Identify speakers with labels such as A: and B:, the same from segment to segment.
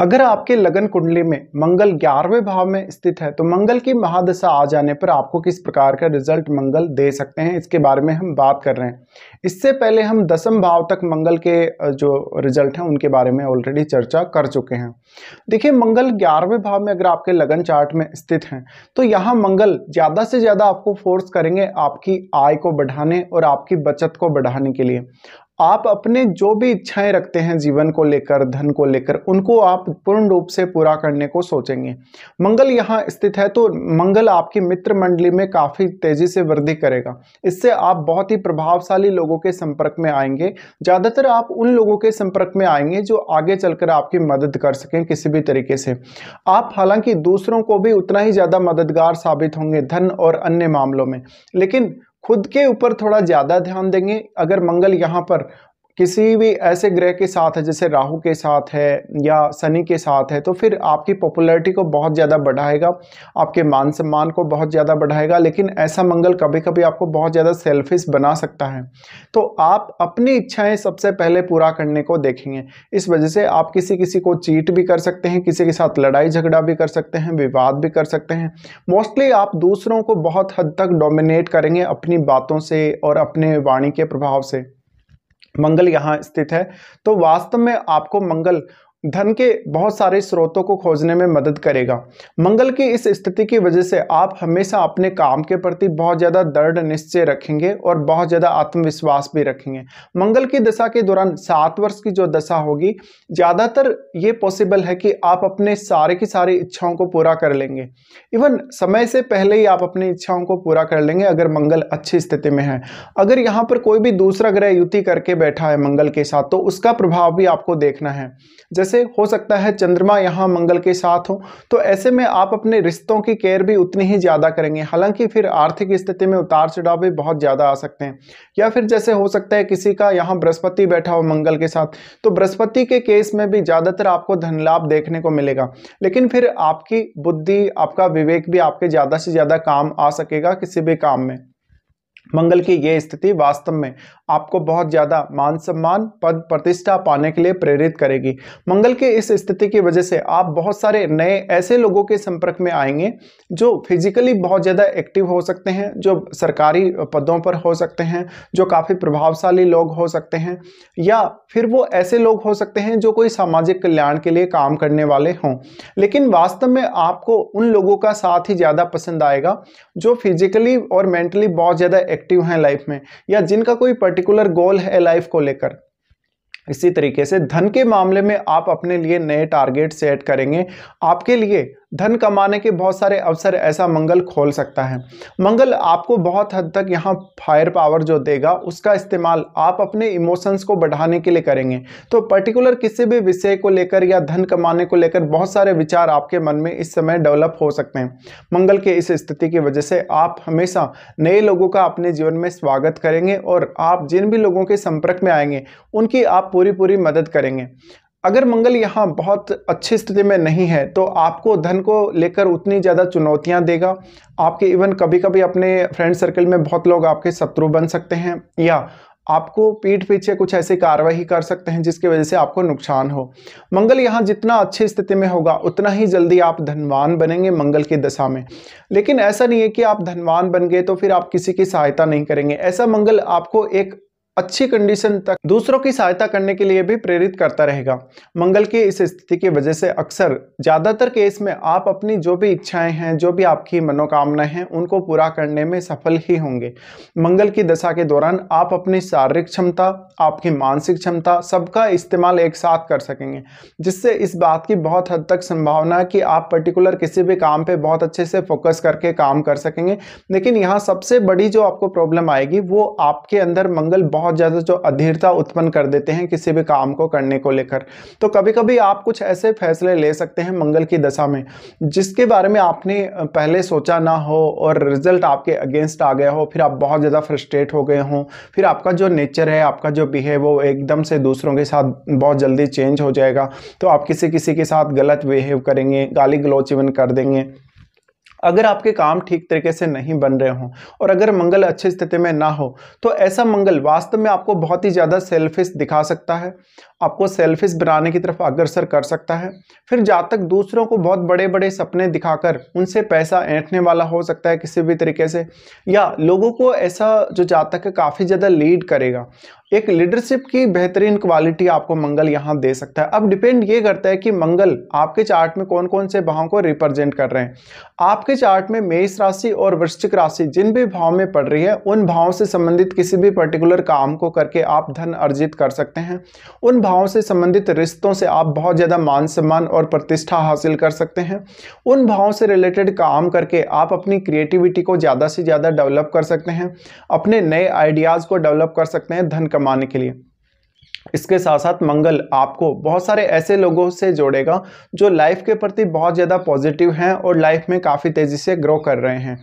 A: अगर आपके लगन कुंडली में मंगल ग्यारहवें भाव में स्थित है तो मंगल की महादशा आ जाने पर आपको किस प्रकार का रिजल्ट मंगल दे सकते हैं इसके बारे में हम बात कर रहे हैं इससे पहले हम दसम भाव तक मंगल के जो रिजल्ट हैं उनके बारे में ऑलरेडी चर्चा कर चुके हैं देखिए मंगल ग्यारहवें भाव में अगर आपके लगन चार्ट में स्थित हैं तो यहाँ मंगल ज़्यादा से ज़्यादा आपको फोर्स करेंगे आपकी आय को बढ़ाने और आपकी बचत को बढ़ाने के लिए आप अपने जो भी इच्छाएं रखते हैं जीवन को लेकर धन को लेकर उनको आप पूर्ण रूप से पूरा करने को सोचेंगे मंगल यहाँ स्थित है तो मंगल आपकी मित्र मंडली में काफ़ी तेज़ी से वृद्धि करेगा इससे आप बहुत ही प्रभावशाली लोगों के संपर्क में आएंगे ज़्यादातर आप उन लोगों के संपर्क में आएंगे जो आगे चलकर आपकी मदद कर सकें किसी भी तरीके से आप हालांकि दूसरों को भी उतना ही ज़्यादा मददगार साबित होंगे धन और अन्य मामलों में लेकिन खुद के ऊपर थोड़ा ज़्यादा ध्यान देंगे अगर मंगल यहाँ पर किसी भी ऐसे ग्रह के साथ है जैसे राहु के साथ है या शनि के साथ है तो फिर आपकी पॉपुलैरिटी को बहुत ज़्यादा बढ़ाएगा आपके मान सम्मान को बहुत ज़्यादा बढ़ाएगा लेकिन ऐसा मंगल कभी कभी आपको बहुत ज़्यादा सेल्फिश बना सकता है तो आप अपनी इच्छाएं सबसे पहले पूरा करने को देखेंगे इस वजह से आप किसी किसी को चीट भी कर सकते हैं किसी के साथ लड़ाई झगड़ा भी कर सकते हैं विवाद भी कर सकते हैं मोस्टली आप दूसरों को बहुत हद तक डोमिनेट करेंगे अपनी बातों से और अपने वाणी के प्रभाव से मंगल यहाँ स्थित है तो वास्तव में आपको मंगल धन के बहुत सारे स्रोतों को खोजने में मदद करेगा मंगल की इस स्थिति की वजह से आप हमेशा अपने काम के प्रति बहुत ज़्यादा दृढ़ निश्चय रखेंगे और बहुत ज़्यादा आत्मविश्वास भी रखेंगे मंगल की दशा के दौरान सात वर्ष की जो दशा होगी ज़्यादातर ये पॉसिबल है कि आप अपने सारे की सारी इच्छाओं को पूरा कर लेंगे इवन समय से पहले ही आप अपनी इच्छाओं को पूरा कर लेंगे अगर मंगल अच्छी स्थिति में है अगर यहाँ पर कोई भी दूसरा ग्रह युति करके बैठा है मंगल के साथ तो उसका प्रभाव भी आपको देखना है जैसे से हो सकता है चंद्रमा यहाँ मंगल के साथ हो तो ऐसे में आप अपने रिश्तों की केयर भी उतनी ही ज़्यादा करेंगे हालांकि फिर आर्थिक स्थिति में उतार चढ़ाव भी बहुत ज़्यादा आ सकते हैं या फिर जैसे हो सकता है किसी का यहाँ बृहस्पति बैठा हो मंगल के साथ तो बृहस्पति के केस में भी ज़्यादातर आपको धन लाभ देखने को मिलेगा लेकिन फिर आपकी बुद्धि आपका विवेक भी आपके ज़्यादा से ज़्यादा काम आ सकेगा किसी भी काम में मंगल की यह स्थिति वास्तव में आपको बहुत ज़्यादा मान सम्मान पद प्रतिष्ठा पाने के लिए प्रेरित करेगी मंगल के इस स्थिति की वजह से आप बहुत सारे नए ऐसे लोगों के संपर्क में आएंगे जो फिजिकली बहुत ज़्यादा एक्टिव हो सकते हैं जो सरकारी पदों पर हो सकते हैं जो काफ़ी प्रभावशाली लोग हो सकते हैं या फिर वो ऐसे लोग हो सकते हैं जो कोई सामाजिक कल्याण के लिए काम करने वाले हों लेकिन वास्तव में आपको उन लोगों का साथ ही ज़्यादा पसंद आएगा जो फिजिकली और मेंटली बहुत ज़्यादा एक्टिव हैं लाइफ में या जिनका कोई पर्टिकुलर गोल है लाइफ को लेकर इसी तरीके से धन के मामले में आप अपने लिए नए टारगेट सेट करेंगे आपके लिए धन कमाने के बहुत सारे अवसर ऐसा मंगल खोल सकता है मंगल आपको बहुत हद तक यहाँ फायर पावर जो देगा उसका इस्तेमाल आप अपने इमोशंस को बढ़ाने के लिए करेंगे तो पर्टिकुलर किसी भी विषय को लेकर या धन कमाने को लेकर बहुत सारे विचार आपके मन में इस समय डेवलप हो सकते हैं मंगल के इस स्थिति की वजह से आप हमेशा नए लोगों का अपने जीवन में स्वागत करेंगे और आप जिन भी लोगों के संपर्क में आएंगे उनकी आप पूरी पूरी मदद करेंगे अगर मंगल यहाँ बहुत अच्छी स्थिति में नहीं है तो आपको धन को लेकर उतनी ज़्यादा चुनौतियाँ देगा आपके इवन कभी कभी अपने फ्रेंड सर्कल में बहुत लोग आपके शत्रु बन सकते हैं या आपको पीठ पीछे कुछ ऐसी कार्रवाई कर सकते हैं जिसकी वजह से आपको नुकसान हो मंगल यहाँ जितना अच्छी स्थिति में होगा उतना ही जल्दी आप धनवान बनेंगे मंगल की दशा में लेकिन ऐसा नहीं है कि आप धनवान बन गए तो फिर आप किसी की सहायता नहीं करेंगे ऐसा मंगल आपको एक अच्छी कंडीशन तक दूसरों की सहायता करने के लिए भी प्रेरित करता रहेगा मंगल की इस स्थिति की वजह से अक्सर ज़्यादातर केस में आप अपनी जो भी इच्छाएं हैं जो भी आपकी मनोकामनाएं हैं उनको पूरा करने में सफल ही होंगे मंगल की दशा के दौरान आप अपनी शारीरिक क्षमता आपकी मानसिक क्षमता सबका इस्तेमाल एक साथ कर सकेंगे जिससे इस बात की बहुत हद तक संभावना है कि आप पर्टिकुलर किसी भी काम पर बहुत अच्छे से फोकस करके काम कर सकेंगे लेकिन यहाँ सबसे बड़ी जो आपको प्रॉब्लम आएगी वो आपके अंदर मंगल बहुत बहुत ज़्यादा जो अधीरता उत्पन्न कर देते हैं किसी भी काम को करने को लेकर तो कभी कभी आप कुछ ऐसे फैसले ले सकते हैं मंगल की दशा में जिसके बारे में आपने पहले सोचा ना हो और रिजल्ट आपके अगेंस्ट आ गया हो फिर आप बहुत ज़्यादा फ्रस्ट्रेट हो गए हों फिर आपका जो नेचर है आपका जो बिहेव वो एकदम से दूसरों के साथ बहुत जल्दी चेंज हो जाएगा तो आप किसी किसी के साथ गलत बिहेव करेंगे गाली गलोच इवन कर देंगे अगर आपके काम ठीक तरीके से नहीं बन रहे हों और अगर मंगल अच्छी स्थिति में ना हो तो ऐसा मंगल वास्तव में आपको बहुत ही ज़्यादा सेल्फिश दिखा सकता है आपको सेल्फिश बनाने की तरफ अग्रसर कर सकता है फिर जातक दूसरों को बहुत बड़े बड़े सपने दिखाकर उनसे पैसा ऐंठने वाला हो सकता है किसी भी तरीके से या लोगों को ऐसा जो जातक है काफ़ी ज़्यादा लीड करेगा एक लीडरशिप की बेहतरीन क्वालिटी आपको मंगल यहाँ दे सकता है अब डिपेंड ये करता है कि मंगल आपके चार्ट में कौन कौन से भावों को रिप्रेजेंट कर रहे हैं आपके चार्ट में मेष राशि और वृश्चिक राशि जिन भी भाव में पड़ रही है उन भावों से संबंधित किसी भी पर्टिकुलर काम को करके आप धन अर्जित कर सकते हैं उन भावों से संबंधित रिश्तों से आप बहुत ज़्यादा मान सम्मान और प्रतिष्ठा हासिल कर सकते हैं उन भावों से रिलेटेड काम करके आप अपनी क्रिएटिविटी को ज़्यादा से ज़्यादा डेवलप कर सकते हैं अपने नए आइडियाज़ को डेवलप कर सकते हैं धन कमाने के लिए इसके साथ साथ मंगल आपको बहुत सारे ऐसे लोगों से जोड़ेगा जो लाइफ के प्रति बहुत ज़्यादा पॉजिटिव हैं और लाइफ में काफ़ी तेज़ी से ग्रो कर रहे हैं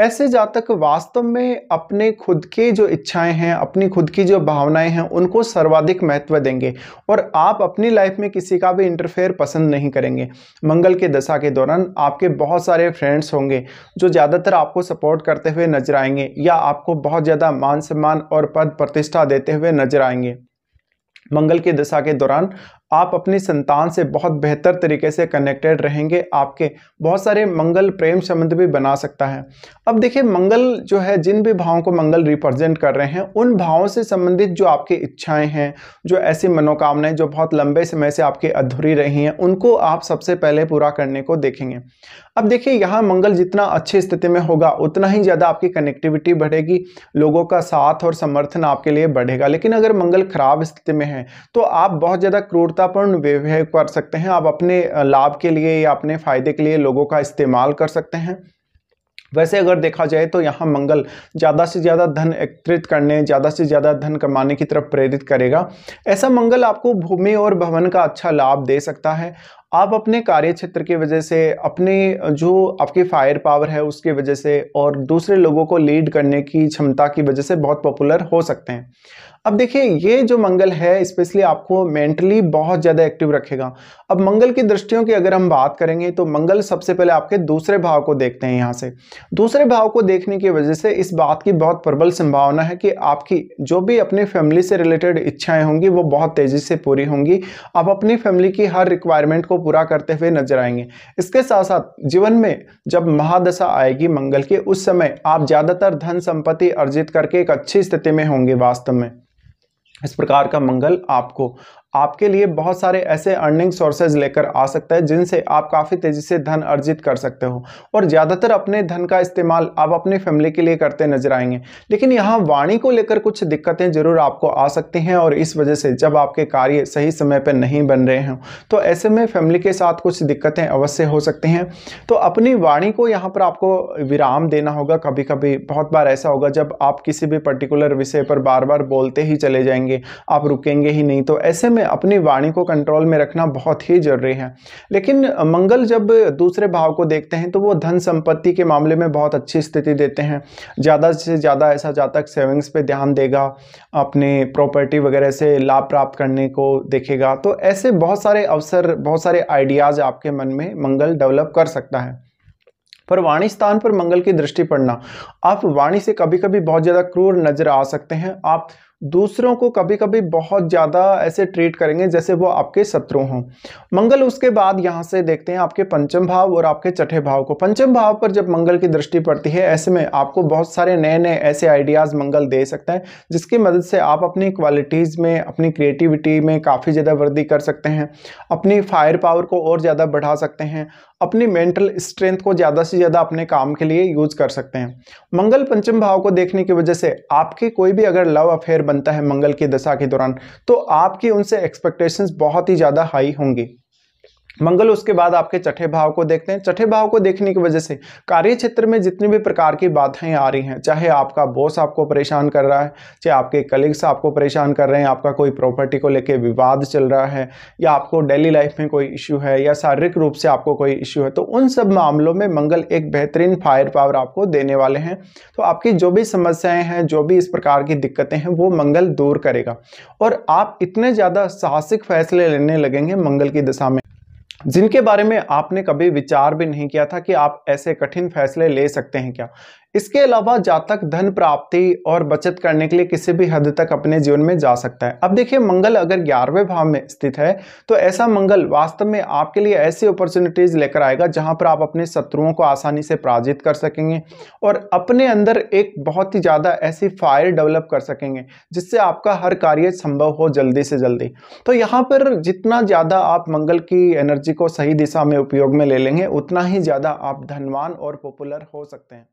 A: ऐसे जातक वास्तव में अपने खुद की जो इच्छाएं हैं अपनी खुद की जो भावनाएं हैं उनको सर्वाधिक महत्व देंगे और आप अपनी लाइफ में किसी का भी इंटरफेयर पसंद नहीं करेंगे मंगल के दशा के दौरान आपके बहुत सारे फ्रेंड्स होंगे जो ज़्यादातर आपको सपोर्ट करते हुए नजर आएंगे या आपको बहुत ज़्यादा मान सम्मान और पद प्रतिष्ठा देते हुए नजर आएंगे मंगल की दशा के दौरान आप अपनी संतान से बहुत बेहतर तरीके से कनेक्टेड रहेंगे आपके बहुत सारे मंगल प्रेम संबंध भी बना सकता है अब देखिए मंगल जो है जिन भी भावों को मंगल रिप्रेजेंट कर रहे हैं उन भावों से संबंधित जो आपकी इच्छाएं हैं जो ऐसी मनोकामनाएं जो बहुत लंबे समय से आपकी अधूरी रही हैं उनको आप सबसे पहले पूरा करने को देखेंगे अब देखिए यहाँ मंगल जितना अच्छे स्थिति में होगा उतना ही ज़्यादा आपकी कनेक्टिविटी बढ़ेगी लोगों का साथ और समर्थन आपके लिए बढ़ेगा लेकिन अगर मंगल खराब स्थिति में है तो आप बहुत ज़्यादा क्रूरतापूर्ण व्यवहार कर सकते हैं आप अपने लाभ के लिए या अपने फायदे के लिए लोगों का इस्तेमाल कर सकते हैं वैसे अगर देखा जाए तो यहाँ मंगल ज़्यादा से ज़्यादा धन एकत्रित करने ज़्यादा से ज़्यादा धन कमाने की तरफ प्रेरित करेगा ऐसा मंगल आपको भूमि और भवन का अच्छा लाभ दे सकता है आप अपने कार्य क्षेत्र की वजह से अपने जो आपकी फायर पावर है उसकी वजह से और दूसरे लोगों को लीड करने की क्षमता की वजह से बहुत पॉपुलर हो सकते हैं अब देखिए ये जो मंगल है स्पेशली आपको मेंटली बहुत ज़्यादा एक्टिव रखेगा अब मंगल की दृष्टियों की अगर हम बात करेंगे तो मंगल सबसे पहले आपके दूसरे भाव को देखते हैं यहाँ से दूसरे भाव को देखने की वजह से इस बात की बहुत प्रबल संभावना है कि आपकी जो भी अपने फैमिली से रिलेटेड इच्छाएं होंगी वो बहुत तेज़ी से पूरी होंगी आप अपनी फैमिली की हर रिक्वायरमेंट को पूरा करते हुए नजर आएंगे इसके साथ साथ जीवन में जब महादशा आएगी मंगल की उस समय आप ज़्यादातर धन संपत्ति अर्जित करके एक अच्छी स्थिति में होंगे वास्तव में इस प्रकार का मंगल आपको आपके लिए बहुत सारे ऐसे अर्निंग सोर्सेज लेकर आ सकता है जिनसे आप काफ़ी तेज़ी से धन अर्जित कर सकते हो और ज़्यादातर अपने धन का इस्तेमाल आप अपने फैमिली के लिए करते नजर आएंगे लेकिन यहाँ वाणी को लेकर कुछ दिक्कतें ज़रूर आपको आ सकती हैं और इस वजह से जब आपके कार्य सही समय पर नहीं बन रहे हों तो ऐसे में फैमिली के साथ कुछ दिक्कतें अवश्य हो सकती हैं तो अपनी वाणी को यहाँ पर आपको विराम देना होगा कभी कभी बहुत बार ऐसा होगा जब आप किसी भी पर्टिकुलर विषय पर बार बार बोलते ही चले जाएंगे आप रुकेंगे ही नहीं तो ऐसे में में अपनी वाणी को कंट्रोल में रखना बहुत ही जरूरी है लेकिन मंगल जब दूसरे भाव को देखते हैं तो वो धन संपत्ति के मामले में बहुत अच्छी स्थिति देते हैं ज़्यादा से ज़्यादा ऐसा जातक सेविंग्स पे ध्यान देगा अपने प्रॉपर्टी वगैरह से लाभ प्राप्त करने को देखेगा तो ऐसे बहुत सारे अवसर बहुत सारे आइडियाज़ आपके मन में मंगल डेवलप कर सकता है पर वाणी स्थान पर मंगल की दृष्टि पड़ना आप वाणी से कभी कभी बहुत ज़्यादा क्रूर नजर आ सकते हैं आप दूसरों को कभी कभी बहुत ज़्यादा ऐसे ट्रीट करेंगे जैसे वो आपके शत्रु हों मंगल उसके बाद यहाँ से देखते हैं आपके पंचम भाव और आपके छठे भाव को पंचम भाव पर जब मंगल की दृष्टि पड़ती है ऐसे में आपको बहुत सारे नए नए ऐसे आइडियाज़ मंगल दे सकते हैं जिसकी मदद से आप अपनी क्वालिटीज़ में अपनी क्रिएटिविटी में काफ़ी ज़्यादा वृद्धि कर सकते हैं अपनी फायर पावर को और ज़्यादा बढ़ा सकते हैं अपनी मेंटल स्ट्रेंथ को ज़्यादा से ज़्यादा अपने काम के लिए यूज कर सकते हैं मंगल पंचम भाव को देखने की वजह से आपकी कोई भी अगर लव अफेयर बनता है मंगल की दशा के दौरान तो आपकी उनसे एक्सपेक्टेशंस बहुत ही ज़्यादा हाई होंगी मंगल उसके बाद आपके चठे भाव को देखते हैं छठे भाव को देखने की वजह से कार्य क्षेत्र में जितनी भी प्रकार की बाधाएं आ रही हैं चाहे आपका बॉस आपको परेशान कर रहा है चाहे आपके कलीग्स आपको परेशान कर रहे हैं आपका कोई प्रॉपर्टी को लेके विवाद चल रहा है या आपको डेली लाइफ में कोई इश्यू है या शारीरिक रूप से आपको कोई इश्यू है तो उन सब मामलों में मंगल एक बेहतरीन फायर पावर आपको देने वाले हैं तो आपकी जो भी समस्याएँ हैं जो भी इस प्रकार की दिक्कतें हैं वो मंगल दूर करेगा और आप इतने ज़्यादा साहसिक फैसले लेने लगेंगे मंगल की दशा में जिनके बारे में आपने कभी विचार भी नहीं किया था कि आप ऐसे कठिन फैसले ले सकते हैं क्या इसके अलावा जातक धन प्राप्ति और बचत करने के लिए किसी भी हद तक अपने जीवन में जा सकता है अब देखिए मंगल अगर ग्यारहवें भाव में स्थित है तो ऐसा मंगल वास्तव में आपके लिए ऐसी अपॉर्चुनिटीज लेकर आएगा जहां पर आप अपने शत्रुओं को आसानी से पराजित कर सकेंगे और अपने अंदर एक बहुत ही ज़्यादा ऐसी फायर डेवलप कर सकेंगे जिससे आपका हर कार्य संभव हो जल्दी से जल्दी तो यहाँ पर जितना ज़्यादा आप मंगल की एनर्जी को सही दिशा में उपयोग में ले लेंगे उतना ही ज़्यादा आप धनवान और पॉपुलर हो सकते हैं